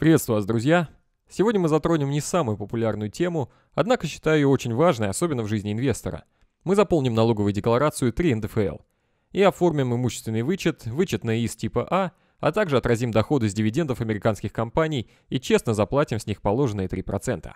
Приветствую вас, друзья! Сегодня мы затронем не самую популярную тему, однако считаю ее очень важной, особенно в жизни инвестора. Мы заполним налоговую декларацию 3 НДФЛ и оформим имущественный вычет, вычет на ИС типа А, а также отразим доходы с дивидендов американских компаний и честно заплатим с них положенные 3%.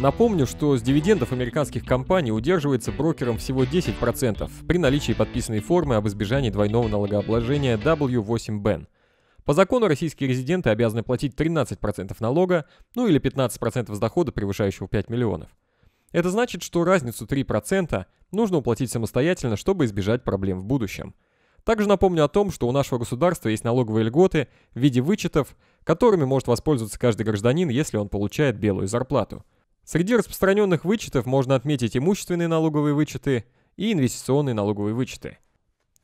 Напомню, что с дивидендов американских компаний удерживается брокером всего 10% при наличии подписанной формы об избежании двойного налогообложения W8BEN. По закону российские резиденты обязаны платить 13% налога, ну или 15% с дохода, превышающего 5 миллионов. Это значит, что разницу 3% нужно уплатить самостоятельно, чтобы избежать проблем в будущем. Также напомню о том, что у нашего государства есть налоговые льготы в виде вычетов, которыми может воспользоваться каждый гражданин, если он получает белую зарплату – Среди распространенных вычетов можно отметить имущественные налоговые вычеты и инвестиционные налоговые вычеты.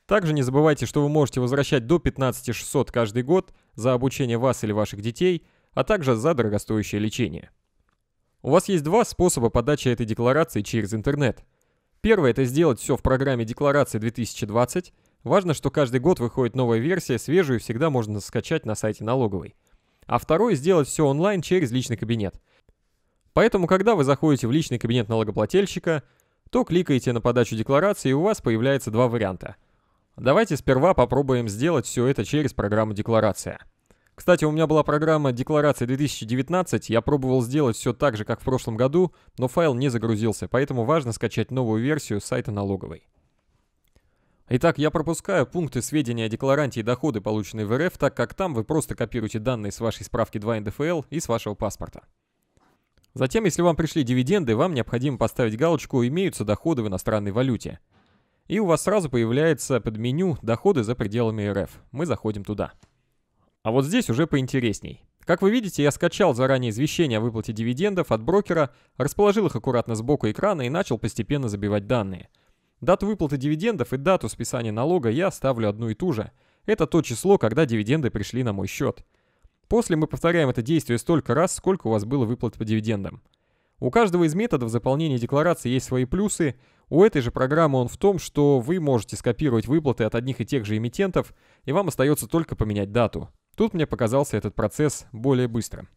Также не забывайте, что вы можете возвращать до 15 600 каждый год за обучение вас или ваших детей, а также за дорогостоящее лечение. У вас есть два способа подачи этой декларации через интернет. Первое – это сделать все в программе декларации 2020». Важно, что каждый год выходит новая версия, свежую всегда можно скачать на сайте налоговой. А второе – сделать все онлайн через личный кабинет – Поэтому, когда вы заходите в личный кабинет налогоплательщика, то кликаете на подачу декларации, и у вас появляется два варианта. Давайте сперва попробуем сделать все это через программу «Декларация». Кстати, у меня была программа «Декларация 2019», я пробовал сделать все так же, как в прошлом году, но файл не загрузился, поэтому важно скачать новую версию сайта налоговой. Итак, я пропускаю пункты сведения о декларанте и доходы, полученные в РФ, так как там вы просто копируете данные с вашей справки 2 НДФЛ и с вашего паспорта. Затем, если вам пришли дивиденды, вам необходимо поставить галочку «Имеются доходы в иностранной валюте». И у вас сразу появляется под меню «Доходы за пределами РФ». Мы заходим туда. А вот здесь уже поинтересней. Как вы видите, я скачал заранее извещение о выплате дивидендов от брокера, расположил их аккуратно сбоку экрана и начал постепенно забивать данные. Дату выплаты дивидендов и дату списания налога я ставлю одну и ту же. Это то число, когда дивиденды пришли на мой счет. После мы повторяем это действие столько раз, сколько у вас было выплат по дивидендам. У каждого из методов заполнения декларации есть свои плюсы. У этой же программы он в том, что вы можете скопировать выплаты от одних и тех же эмитентов, и вам остается только поменять дату. Тут мне показался этот процесс более быстрым.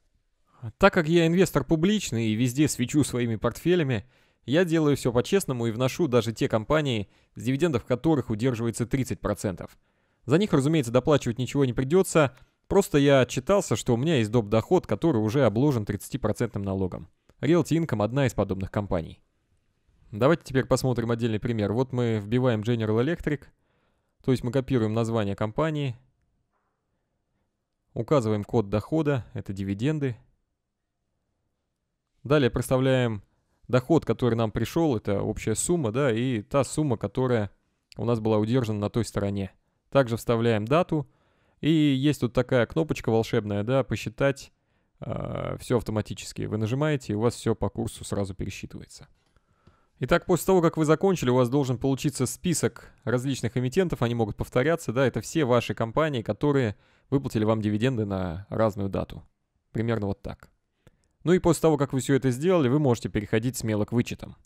Так как я инвестор публичный и везде свечу своими портфелями, я делаю все по-честному и вношу даже те компании, с дивидендов которых удерживается 30%. За них, разумеется, доплачивать ничего не придется – Просто я отчитался, что у меня есть доп. доход, который уже обложен 30% налогом. Realty Income – одна из подобных компаний. Давайте теперь посмотрим отдельный пример. Вот мы вбиваем General Electric, то есть мы копируем название компании, указываем код дохода, это дивиденды. Далее проставляем доход, который нам пришел, это общая сумма, да, и та сумма, которая у нас была удержана на той стороне. Также вставляем дату – и есть тут такая кнопочка волшебная, да, посчитать э, а, все автоматически. Вы нажимаете, и у вас все по курсу сразу пересчитывается. Итак, после того, как вы закончили, у вас должен получиться список различных эмитентов, они могут повторяться, да, это все ваши компании, которые выплатили вам дивиденды на разную дату. Примерно вот так. Ну и после того, как вы все это сделали, вы можете переходить смело к вычетам.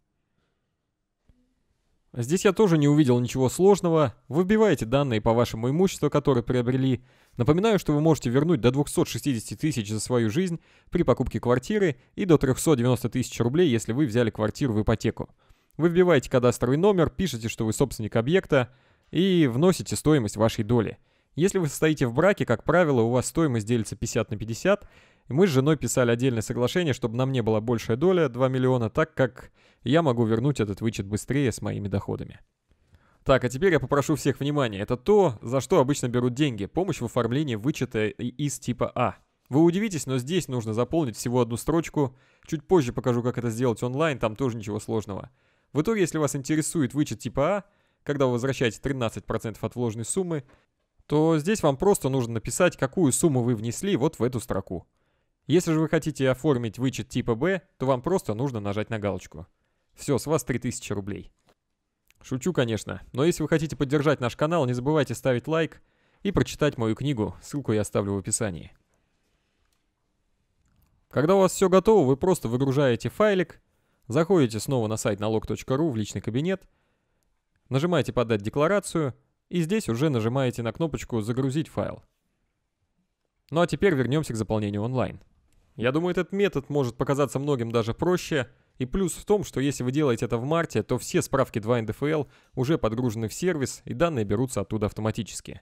А здесь я тоже не увидел ничего сложного. Вы вбиваете данные по вашему имуществу, которое приобрели. Напоминаю, что вы можете вернуть до 260 тысяч за свою жизнь при покупке квартиры и до 390 тысяч рублей, если вы взяли квартиру в ипотеку. Вы вбиваете кадастровый номер, пишете, что вы собственник объекта и вносите стоимость вашей доли. Если вы состоите в браке, как правило, у вас стоимость делится 50 на 50, и мы с женой писали отдельное соглашение, чтобы нам не было большая доля, 2 миллиона, так как я могу вернуть этот вычет быстрее с моими доходами. Так, а теперь я попрошу всех внимания. Это то, за что обычно берут деньги. Помощь в оформлении вычета из типа А. Вы удивитесь, но здесь нужно заполнить всего одну строчку. Чуть позже покажу, как это сделать онлайн, там тоже ничего сложного. В итоге, если вас интересует вычет типа А, когда вы возвращаете 13% от вложенной суммы, то здесь вам просто нужно написать, какую сумму вы внесли вот в эту строку. Если же вы хотите оформить вычет типа B, то вам просто нужно нажать на галочку. Все, с вас 3000 рублей. Шучу, конечно, но если вы хотите поддержать наш канал, не забывайте ставить лайк и прочитать мою книгу, ссылку я оставлю в описании. Когда у вас все готово, вы просто выгружаете файлик, заходите снова на сайт налог.ру в личный кабинет, нажимаете «Подать декларацию» и здесь уже нажимаете на кнопочку «Загрузить файл». Ну а теперь вернемся к заполнению онлайн. Я думаю, этот метод может показаться многим даже проще, и плюс в том, что если вы делаете это в марте, то все справки 2 НДФЛ уже подгружены в сервис, и данные берутся оттуда автоматически.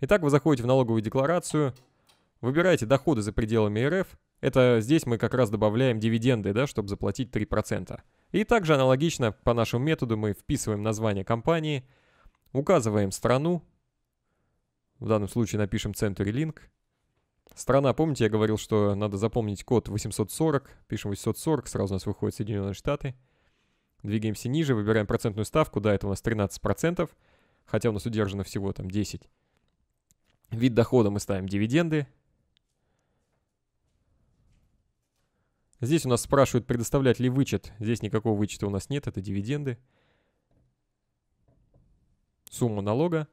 Итак, вы заходите в налоговую декларацию, выбираете доходы за пределами РФ, это здесь мы как раз добавляем дивиденды, да, чтобы заплатить 3%. И также аналогично по нашему методу мы вписываем название компании, указываем страну, в данном случае напишем Century Link, Страна, помните, я говорил, что надо запомнить код 840, пишем 840, сразу у нас выходят Соединенные Штаты. Двигаемся ниже, выбираем процентную ставку, да, это у нас 13%, хотя у нас удержано всего там 10. Вид дохода мы ставим дивиденды. Здесь у нас спрашивают, предоставлять ли вычет. Здесь никакого вычета у нас нет, это дивиденды. Сумма налога.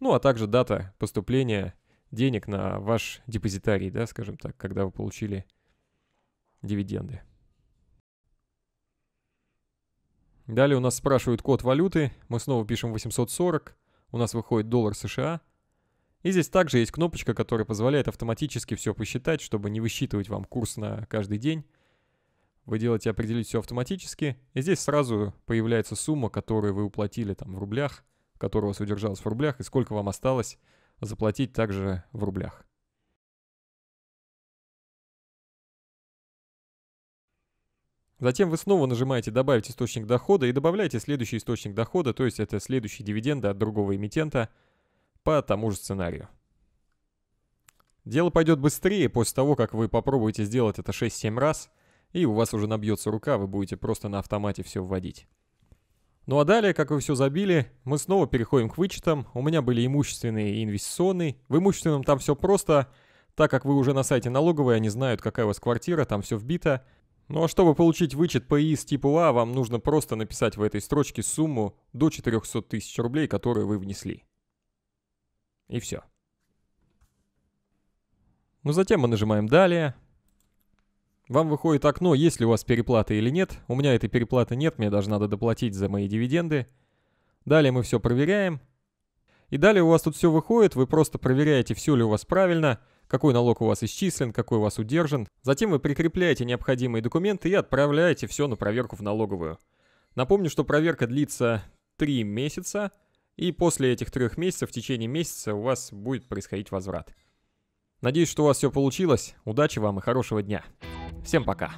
Ну а также дата поступления денег на ваш депозитарий, да, скажем так, когда вы получили дивиденды. Далее у нас спрашивают код валюты. Мы снова пишем 840. У нас выходит доллар США. И здесь также есть кнопочка, которая позволяет автоматически все посчитать, чтобы не высчитывать вам курс на каждый день. Вы делаете определить все автоматически. И здесь сразу появляется сумма, которую вы уплатили там в рублях, которая у вас удержалась в рублях, и сколько вам осталось заплатить также в рублях. Затем вы снова нажимаете «Добавить источник дохода» и добавляете следующий источник дохода, то есть это следующие дивиденды от другого эмитента по тому же сценарию. Дело пойдет быстрее после того, как вы попробуете сделать это 6-7 раз, и у вас уже набьется рука, вы будете просто на автомате все вводить. Ну а далее, как вы все забили, мы снова переходим к вычетам. У меня были имущественные и инвестиционные. В имущественном там все просто, так как вы уже на сайте налоговой, они знают, какая у вас квартира, там все вбито. Ну а чтобы получить вычет по ИИС типа А, вам нужно просто написать в этой строчке сумму до 400 тысяч рублей, которые вы внесли. И все. Ну затем мы нажимаем «Далее», вам выходит окно, есть ли у вас переплата или нет. У меня этой переплаты нет, мне даже надо доплатить за мои дивиденды. Далее мы все проверяем. И далее у вас тут все выходит, вы просто проверяете, все ли у вас правильно, какой налог у вас исчислен, какой у вас удержан. Затем вы прикрепляете необходимые документы и отправляете все на проверку в налоговую. Напомню, что проверка длится 3 месяца, и после этих трех месяцев в течение месяца у вас будет происходить возврат. Надеюсь, что у вас все получилось. Удачи вам и хорошего дня! Всем пока.